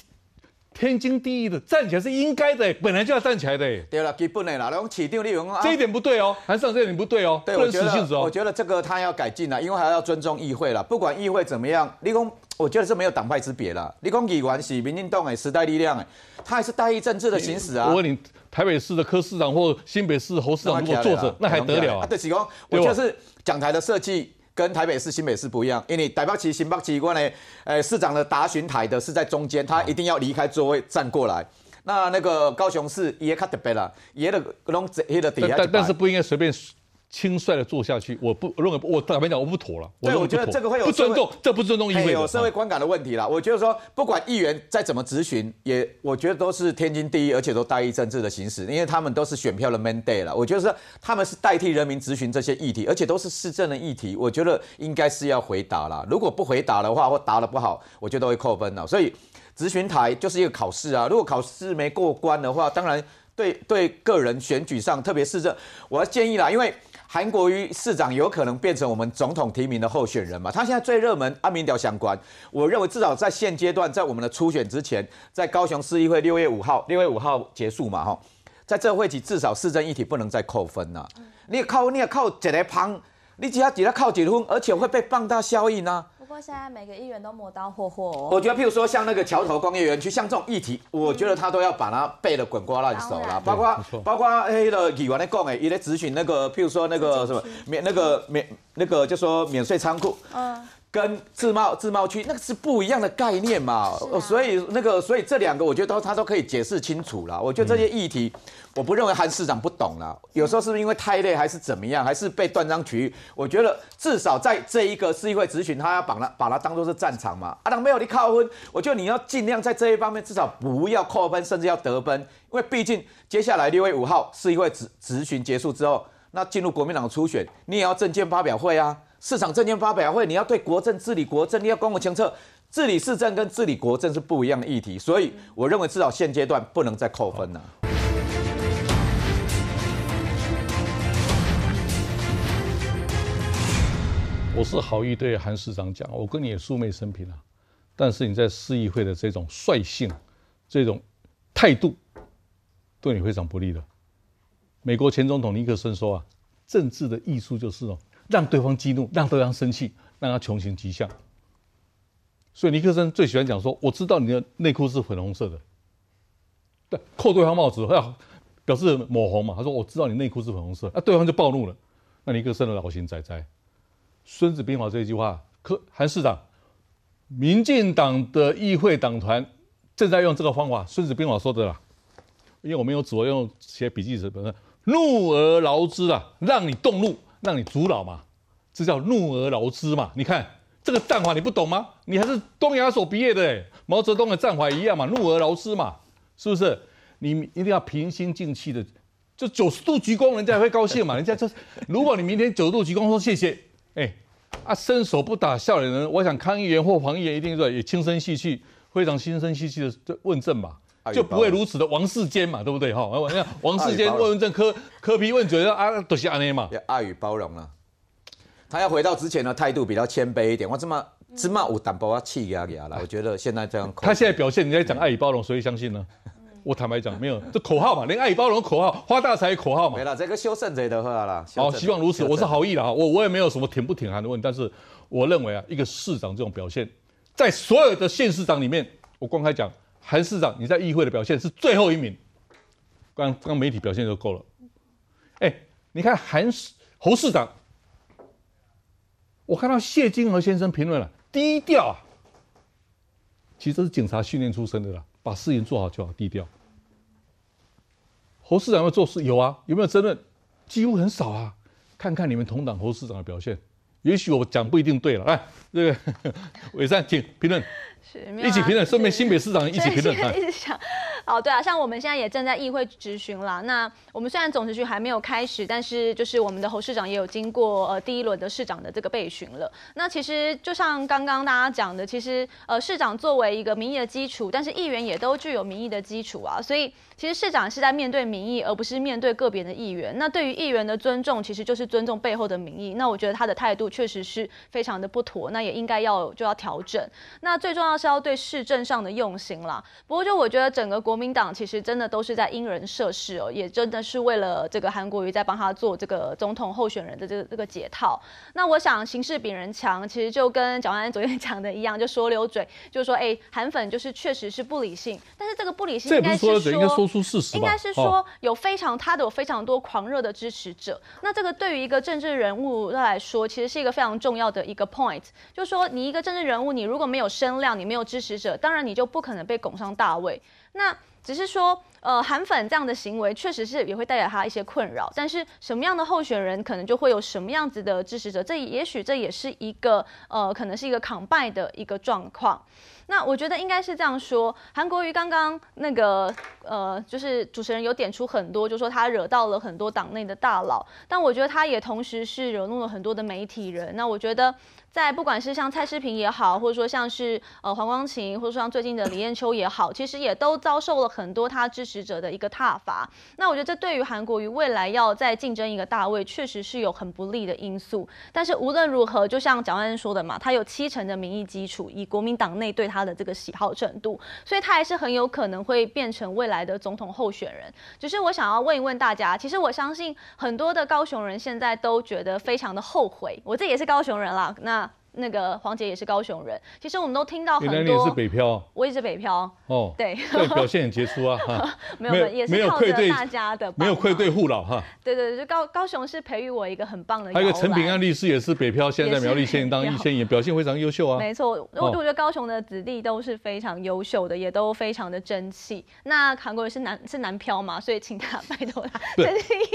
天经地义的站起来是应该的，本来就要站起来的。对了，基本的啦，我起定立啊，这一点不对哦，韩尚这一点不对哦，对，我觉性我觉得这个他要改进了，因为还要尊重议会了。不管议会怎么样，立功，我觉得是没有党派之别了。立功以员是民进党诶，时代力量诶，他还是大义政治的行使啊。我问你，台北市的柯市长或新北市侯市长如果坐着，那还得了？啊？对，立功，我就是讲台的设计。跟台北市、新北市不一样，因为台北市、新北市，伊讲咧，诶，市长的答询台的是在中间，他一定要离开座位站过来。那那个高雄市也较特别啦，也都拢坐喺了底下。但但是不应该随便。轻率的做下去，我不认为我坦白讲我不妥了。对，我觉得这个会有不尊重，这不尊重议会，有社会观感的问题了。我觉得说不管议员再怎么质询，也我觉得都是天经地义，而且都大义政治的行式，因为他们都是选票的 m a n day 了。我觉得说他们是代替人民质询这些议题，而且都是市政的议题。我觉得应该是要回答了，如果不回答的话或答得不好，我觉得会扣分了。所以质询台就是一个考试啊，如果考试没过关的话，当然对对个人选举上，特别是政，我要建议啦，因为。韩国瑜市长有可能变成我们总统提名的候选人嘛？他现在最热门阿民调相关，我认为至少在现阶段，在我们的初选之前，在高雄市议会六月五号，六月五号结束嘛，哈，在这会期至少市政议题不能再扣分了。你靠，你也靠，一个帮，你只要只要靠几分，而且会被放大效应啊。不过现在每个议员都磨刀霍霍哦。我觉得，譬如说像那个桥头工业园区，像这种议题，我觉得他都要把它背的滚瓜烂熟了。包括包括诶的议员的共诶，也在咨询那个，譬如说那个什么免那个免那个就说免税仓库。嗯。跟自贸自贸区那个是不一样的概念嘛，所以那个所以这两个我觉得都他都可以解释清楚了。我觉得这些议题，我不认为韩市长不懂了。有时候是不是因为太累，还是怎么样，还是被断章取义？我觉得至少在这一个市议会咨询，他要把它把它当做是战场嘛。阿当没有你扣分，我觉得你要尽量在这一方面至少不要扣分，甚至要得分，因为毕竟接下来六月五号市议会执咨询结束之后，那进入国民党初选，你也要证件发表会啊。市场证券发表会，你要对国政治理国政，你要公我清测治理市政跟治理国政是不一样的议题，所以我认为至少现阶段不能再扣分了。我是好意对韩市长讲，我跟你也素昧生平啊，但是你在市议会的这种率性、这种态度，对你非常不利的。美国前总统尼克森说啊，政治的艺术就是哦。让对方激怒，让对方生气，让他穷形极相。所以尼克森最喜欢讲说：“我知道你的内裤是粉红色的。”对，扣对方帽子，要表示抹红嘛。他说：“我知道你内裤是粉红色。”啊，对方就暴怒了。那尼克森的老奸仔仔，《孙子兵法》这一句话，可韩市长，民进党的议会党团正在用这个方法，《孙子兵法》说的啦。因为我没有左我用写笔记纸本。怒而劳之啊，让你动怒。让你阻挠嘛，这叫怒而劳之嘛。你看这个战法你不懂吗？你还是东亚所毕业的，毛泽东的战法一样嘛，怒而劳之嘛，是不是？你一定要平心静气的，就九十度鞠躬，人家会高兴嘛。人家就如果你明天九十度鞠躬说谢谢，哎啊伸手不打笑脸人。我想康议员或黄议员一定说也轻声细气，非常轻声细气的问政吧。就不会如此的王世坚嘛，对不对哈？你 看王世坚问政，柯柯批问嘴，啊都是安尼嘛。爱与包容啊，他要回到之前的态度，比较谦卑一点。我这么、这么有薄啊气压压了。我觉得现在这样，他现在表现你在讲爱与包容，所以相信呢？我坦白讲，没有这口号嘛，连爱与包容口号、花大财口号嘛。没了，这个修圣者都喝了。好，希望如此。我是好意了，我我也没有什么挺不挺寒的问题。但是我认为啊，一个市长这种表现，在所有的县市长里面，我公开讲。韩市长，你在议会的表现是最后一名，刚刚媒体表现就够了。哎，你看韩市侯市长，我看到谢金河先生评论了，低调啊。其实这是警察训练出身的啦，把事情做好就好，低调。侯市长要做事有啊，有没有争论？几乎很少啊。看看你们同党侯市长的表现。也许我讲不一定对了，来，这个 伟善，请评论，一起评论，顺便新北市长 一起评论一想，哦，对啊，像我们现在也正在议会质询啦。那我们虽然总辞选还没有开始，但是就是我们的侯市长也有经过呃第一轮的市长的这个备询了。那其实就像刚刚大家讲的，其实呃市长作为一个民意的基础，但是议员也都具有民意的基础啊，所以。其实市长是在面对民意，而不是面对个别的议员。那对于议员的尊重，其实就是尊重背后的民意。那我觉得他的态度确实是非常的不妥，那也应该要就要调整。那最重要是要对市政上的用心啦。不过就我觉得整个国民党其实真的都是在因人设事哦，也真的是为了这个韩国瑜在帮他做这个总统候选人的这这个解套。那我想形势比人强，其实就跟蒋万安昨天 讲的一样，就说溜嘴，就说哎韩粉就是确实是不理性，但是这个不理性应该说。应该是说有非常他的有非常多狂热的支持者，那这个对于一个政治人物来说，其实是一个非常重要的一个 point，就是说你一个政治人物，你如果没有声量，你没有支持者，当然你就不可能被拱上大位。那只是说。呃，韩粉这样的行为确实是也会带给他一些困扰，但是什么样的候选人可能就会有什么样子的支持者，这也许这也是一个呃，可能是一个扛败的一个状况。那我觉得应该是这样说，韩国瑜刚刚那个呃，就是主持人有点出很多，就说他惹到了很多党内的大佬，但我觉得他也同时是惹怒了很多的媒体人。那我觉得在不管是像蔡诗平也好，或者说像是呃黄光琴，或者说像最近的李艳秋也好，其实也都遭受了很多他支。使者的一个踏伐，那我觉得这对于韩国瑜未来要再竞争一个大位，确实是有很不利的因素。但是无论如何，就像蒋万安说的嘛，他有七成的民意基础，以国民党内对他的这个喜好程度，所以他还是很有可能会变成未来的总统候选人。只是我想要问一问大家，其实我相信很多的高雄人现在都觉得非常的后悔。我这也是高雄人啦，那。那个黄杰也是高雄人，其实我们都听到很多。你是北漂，我也是北漂。哦，对，对，表现很杰出啊。没有，也是没有愧对大家的，没有愧对父老哈。对对对，就高高雄是培育我一个很棒的。还有个陈炳安律师也是北漂，现在苗栗县当线也表现非常优秀啊。没错，我我觉得高雄的子弟都是非常优秀的，也都非常的争气。那韩国是南是南漂嘛，所以请他拜托他。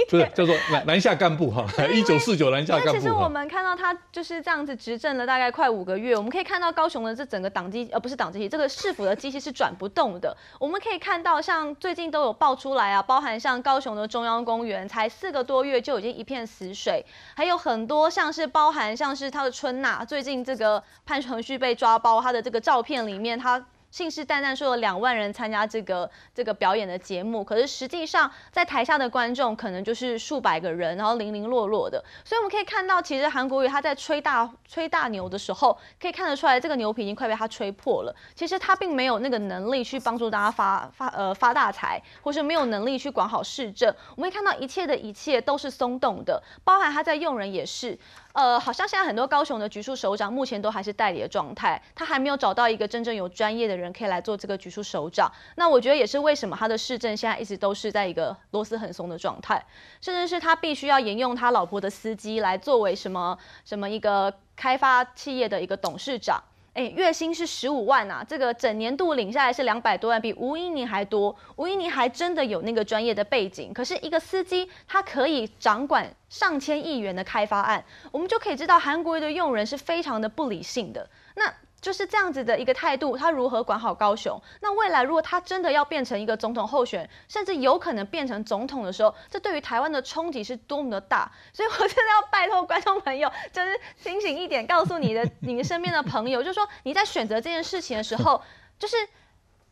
对，叫做南南下干部哈，一九四九南下干部。那其实我们看到他就是这样子执政的。大概快五个月，我们可以看到高雄的这整个党机，呃，不是党机器，这个市府的机器是转不动的。我们可以看到，像最近都有爆出来啊，包含像高雄的中央公园，才四个多月就已经一片死水，还有很多像是包含像是他的春娜，最近这个潘成旭被抓包，他的这个照片里面他。信誓旦旦说有两万人参加这个这个表演的节目，可是实际上在台下的观众可能就是数百个人，然后零零落落的。所以我们可以看到，其实韩国瑜他在吹大吹大牛的时候，可以看得出来这个牛皮已经快被他吹破了。其实他并没有那个能力去帮助大家发发呃发大财，或是没有能力去管好市政。我们可以看到一切的一切都是松动的，包含他在用人也是。呃，好像现在很多高雄的局处首长目前都还是代理的状态，他还没有找到一个真正有专业的人可以来做这个局处首长。那我觉得也是为什么他的市政现在一直都是在一个螺丝很松的状态，甚至是他必须要沿用他老婆的司机来作为什么什么一个开发企业的一个董事长。哎，月薪是十五万啊！这个整年度领下来是两百多万，比吴英妮还多。吴英妮还真的有那个专业的背景，可是一个司机，他可以掌管上千亿元的开发案，我们就可以知道韩国的用人是非常的不理性的。那。就是这样子的一个态度，他如何管好高雄？那未来如果他真的要变成一个总统候选，甚至有可能变成总统的时候，这对于台湾的冲击是多么的大？所以，我真的要拜托观众朋友，就是清醒一点，告诉你的、你们身边的朋友，就是说你在选择这件事情的时候，就是。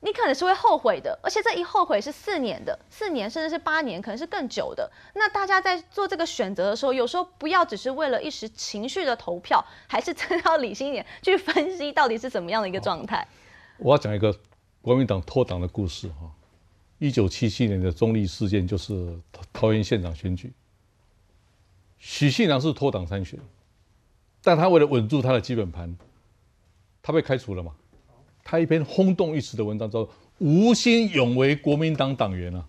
你可能是会后悔的，而且这一后悔是四年的，四年甚至是八年，可能是更久的。那大家在做这个选择的时候，有时候不要只是为了一时情绪的投票，还是真要理性一点去分析到底是怎么样的一个状态。我要讲一个国民党脱党的故事哈，一九七七年的中立事件就是桃园县长选举，许信良是脱党参选，但他为了稳住他的基本盘，他被开除了嘛。他一篇轰动一时的文章，叫“无心勇为国民党党员”啊，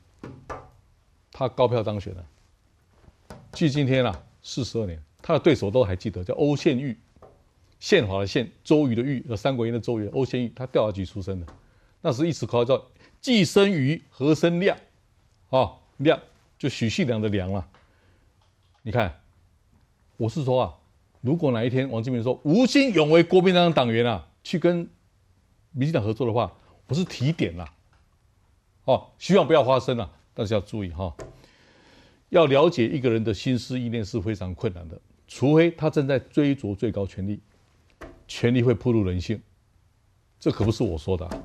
他高票当选了。距今天啊四十二年，他的对手都还记得，叫欧宪玉。宪法的宪，周瑜的瑜，和三国演义的周瑜。欧宪玉他调查局出身的，那时一口号叫“寄生于何生亮”，哦，亮就许绪良的良啊。你看，我是说啊，如果哪一天王金平说“无心勇为国民党党员”啊，去跟。民进党合作的话，我是提点了，哦，希望不要发生啊！但是要注意哈，要了解一个人的心思意念是非常困难的，除非他正在追逐最高权力，权力会铺入人性，这可不是我说的，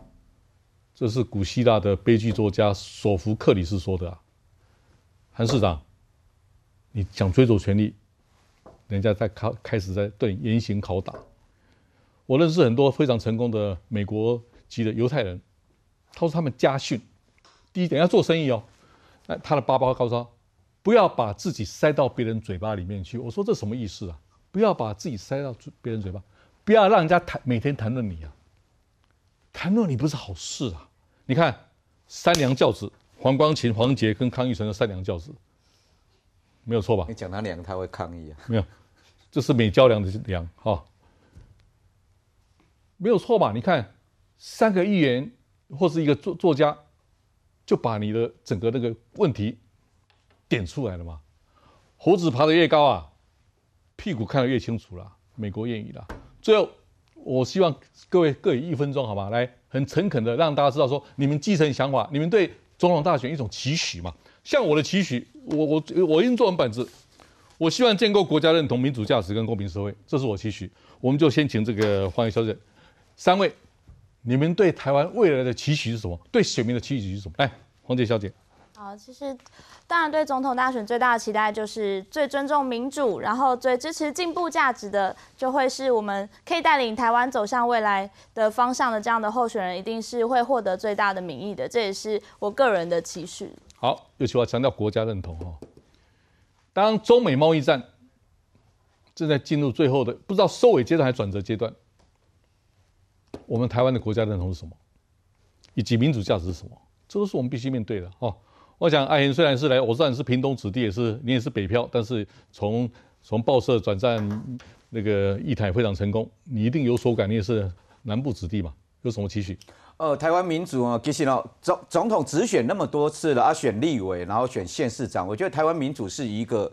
这是古希腊的悲剧作家索福克里斯说的啊。韩市长，你想追逐权力，人家在开开始在对你严刑拷打。我认识很多非常成功的美国籍的犹太人，他说他们家训，第一点要做生意哦。那他的爸爸告诉他，不要把自己塞到别人嘴巴里面去。我说这什么意思啊？不要把自己塞到别人嘴巴，不要让人家谈每天谈论你啊，谈论你不是好事啊。你看三娘教子，黄光琴、黄杰跟康玉成的三娘教子，没有错吧？你讲他娘，他会抗议啊？没有，这是美娇娘的娘哈。没有错吧？你看，三个议员或是一个作作家，就把你的整个那个问题点出来了嘛。胡子爬得越高啊，屁股看得越清楚了。美国谚语啦。最后，我希望各位各有一分钟好吗？来，很诚恳的让大家知道说，你们基层想法，你们对总统大选一种期许嘛。像我的期许，我我我用作文本子，我希望建构国家认同、民主价值跟公平社会，这是我期许。我们就先请这个黄迎小姐。三位，你们对台湾未来的期许是什么？对选民的期许是什么？来，黄姐小姐，好，其实当然对总统大选最大的期待就是最尊重民主，然后最支持进步价值的，就会是我们可以带领台湾走向未来的方向的这样的候选人，一定是会获得最大的民意的。这也是我个人的期许。好，尤其我要强调国家认同哈，当中美贸易战正在进入最后的不知道收尾阶段还是转折阶段。我们台湾的国家认同是什么，以及民主价值是什么？这都是我们必须面对的。哈，我想阿贤虽然是来，我知道你是屏东子弟，也是你也是北漂，但是从从报社转战那个艺台非常成功，你一定有所感。你也是南部子弟嘛，有什么期许？呃，台湾民主啊，其实呢，总总统只选那么多次了，啊，选立委，然后选县市长，我觉得台湾民主是一个。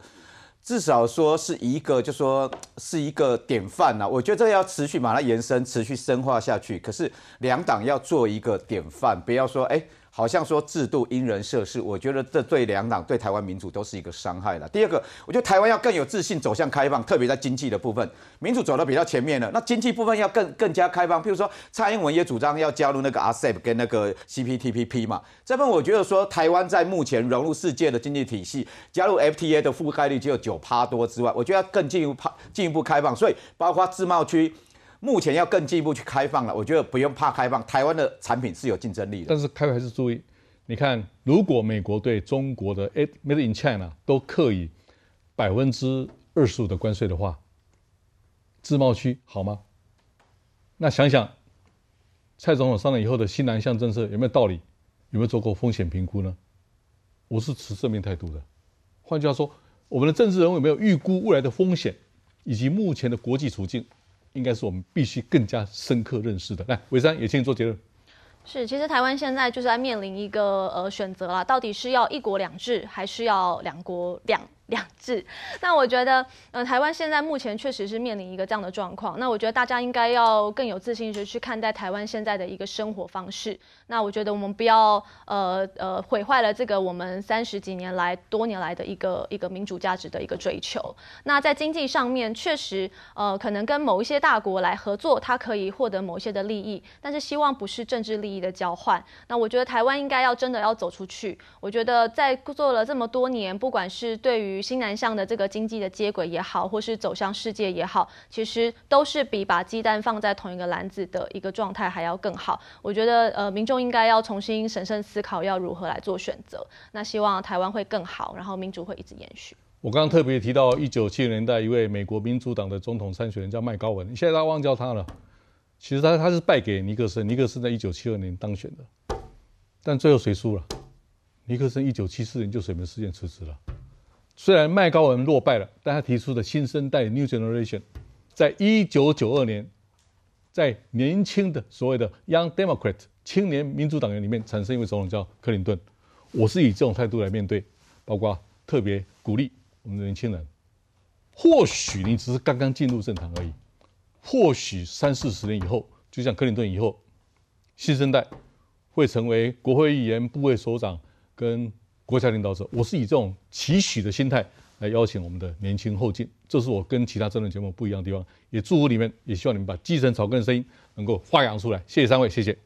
至少说是一个，就说是一个典范呐。我觉得这个要持续把它延伸、持续深化下去。可是两党要做一个典范，不要说哎。好像说制度因人设事，我觉得这对两党、对台湾民主都是一个伤害了。第二个，我觉得台湾要更有自信，走向开放，特别在经济的部分，民主走得比较前面了。那经济部分要更更加开放，譬如说蔡英文也主张要加入那个 a s e p 跟那个 CPTPP 嘛，这份我觉得说台湾在目前融入世界的经济体系，加入 FTA 的覆盖率只有九趴多之外，我觉得要更进一步进一步开放，所以包括自贸区。目前要更进一步去开放了，我觉得不用怕开放，台湾的产品是有竞争力的。但是开放还是注意，你看，如果美国对中国的 Made in China 都刻以百分之二十五的关税的话，自贸区好吗？那想想蔡总统上了以后的新南向政策有没有道理？有没有做过风险评估呢？我是持正面态度的。换句话说，我们的政治人物有没有预估未来的风险，以及目前的国际处境？应该是我们必须更加深刻认识的。来，伟山也请你做结论。是，其实台湾现在就是在面临一个呃选择啦，到底是要一国两制，还是要两国两？两制，那我觉得，嗯，台湾现在目前确实是面临一个这样的状况。那我觉得大家应该要更有自信去去看待台湾现在的一个生活方式。那我觉得我们不要，呃呃，毁坏了这个我们三十几年来多年来的一个一个民主价值的一个追求。那在经济上面，确实，呃，可能跟某一些大国来合作，它可以获得某些的利益，但是希望不是政治利益的交换。那我觉得台湾应该要真的要走出去。我觉得在做了这么多年，不管是对于新南向的这个经济的接轨也好，或是走向世界也好，其实都是比把鸡蛋放在同一个篮子的一个状态还要更好。我觉得，呃，民众应该要重新审慎思考要如何来做选择。那希望台湾会更好，然后民主会一直延续。我刚刚特别提到一九七零年代一位美国民主党的总统参选人叫麦高文，你现在忘掉他了？其实他他是败给尼克森，尼克森在一九七二年当选的，但最后谁输了？尼克森一九七四年就水门事件辞职了。虽然麦高文落败了，但他提出的新生代 （new generation） 在一九九二年，在年轻的所谓的 Young Democrat 青年民主党员里面产生一位总统叫克林顿。我是以这种态度来面对，包括特别鼓励我们的年轻人。或许你只是刚刚进入政坛而已，或许三四十年以后，就像克林顿以后，新生代会成为国会议员、部委首长跟。国家领导者，我是以这种期许的心态来邀请我们的年轻后进，这是我跟其他真论节目不一样的地方。也祝福你们，也希望你们把基层草根的声音能够发扬出来。谢谢三位，谢谢。